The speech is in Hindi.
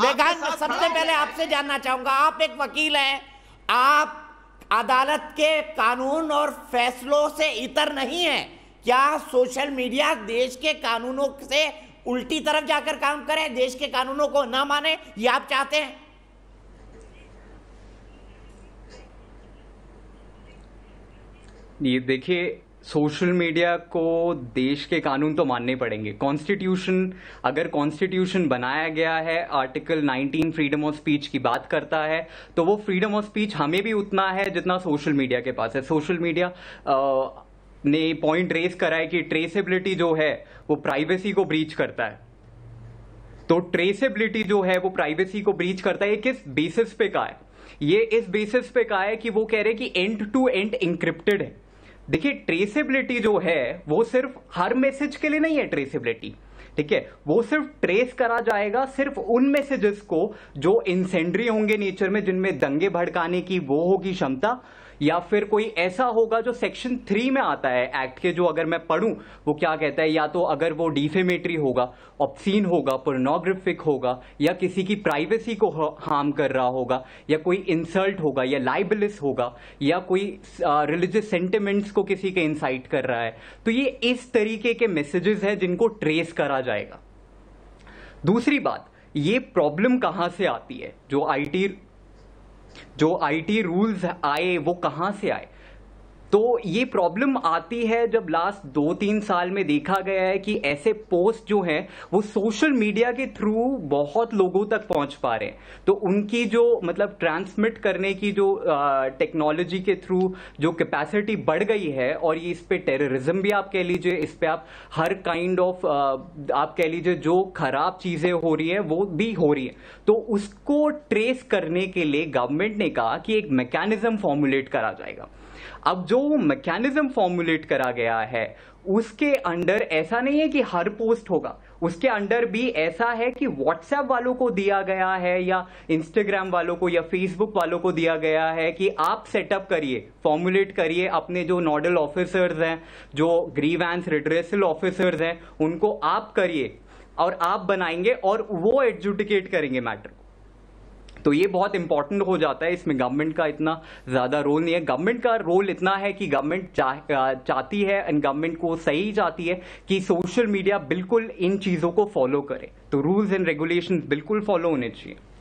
मैं सबसे पहले आपसे जानना चाहूंगा आप एक वकील हैं आप अदालत के कानून और फैसलों से इतर नहीं है क्या सोशल मीडिया देश के कानूनों से उल्टी तरफ जाकर काम करे देश के कानूनों को ना माने ये आप चाहते हैं ये देखिए सोशल मीडिया को देश के कानून तो मानने पड़ेंगे कॉन्स्टिट्यूशन अगर कॉन्स्टिट्यूशन बनाया गया है आर्टिकल 19 फ्रीडम ऑफ स्पीच की बात करता है तो वो फ्रीडम ऑफ स्पीच हमें भी उतना है जितना सोशल मीडिया के पास है सोशल मीडिया ने पॉइंट रेस करा है कि ट्रेसेबिलिटी जो है वो प्राइवेसी को ब्रीच करता है तो ट्रेसेबिलिटी जो है वो प्राइवेसी को ब्रीच करता है किस बेसिस पे का है ये इस बेसिस पे का है कि वो कह रहे हैं कि एंड टू एंड इंक्रिप्टेड है देखिए ट्रेसेबिलिटी जो है वो सिर्फ हर मैसेज के लिए नहीं है ट्रेसेबिलिटी ठीक है वो सिर्फ ट्रेस करा जाएगा सिर्फ उन मैसेजेस को जो इंसेंड्री होंगे नेचर में जिनमें दंगे भड़काने की वो होगी क्षमता या फिर कोई ऐसा होगा जो सेक्शन थ्री में आता है एक्ट के जो अगर मैं पढ़ूं वो क्या कहता है या तो अगर वो डिफेमेटरी होगा ऑप्सीन होगा पोर्नोग्राफिक होगा या किसी की प्राइवेसी को हार्म कर रहा होगा या कोई इंसल्ट होगा या लाइबलिस होगा या कोई रिलीजियस सेंटिमेंट्स को किसी के इंसाइट कर रहा है तो ये इस तरीके के मैसेजेस हैं जिनको ट्रेस करा जाएगा दूसरी बात ये प्रॉब्लम कहाँ से आती है जो आईटी जो आईटी रूल्स आए वो कहाँ से आए तो ये प्रॉब्लम आती है जब लास्ट दो तीन साल में देखा गया है कि ऐसे पोस्ट जो हैं वो सोशल मीडिया के थ्रू बहुत लोगों तक पहुंच पा रहे हैं तो उनकी जो मतलब ट्रांसमिट करने की जो टेक्नोलॉजी के थ्रू जो कैपेसिटी बढ़ गई है और ये इस पर टेररिज्म भी आप कह लीजिए इस पर आप हर काइंड ऑफ आप कह लीजिए जो खराब चीज़ें हो रही है वो भी हो रही है तो उसको ट्रेस करने के लिए गवर्नमेंट ने कहा कि एक मैकेनिज्म फॉर्मुलेट करा जाएगा अब जो मैकेनिज्म फॉर्मुलेट करा गया है उसके अंडर ऐसा नहीं है कि हर पोस्ट होगा उसके अंडर भी ऐसा है कि व्हाट्सएप वालों को दिया गया है या इंस्टाग्राम वालों को या फेसबुक वालों को दिया गया है कि आप सेटअप करिए फॉर्मुलेट करिए अपने जो नोडल ऑफिसर्स हैं जो ग्रीवेंस रिड्रेसल ऑफिसर्स हैं उनको आप करिए और आप बनाएंगे और वो एडजुटिकेट करेंगे मैटर को तो ये बहुत इंपॉर्टेंट हो जाता है इसमें गवर्नमेंट का इतना ज़्यादा रोल नहीं है गवर्नमेंट का रोल इतना है कि गवर्नमेंट चाह चाहती है एंड गवर्नमेंट को सही चाहती है कि सोशल मीडिया बिल्कुल इन चीज़ों को फॉलो करे तो रूल्स एंड रेगुलेशन बिल्कुल फॉलो होने चाहिए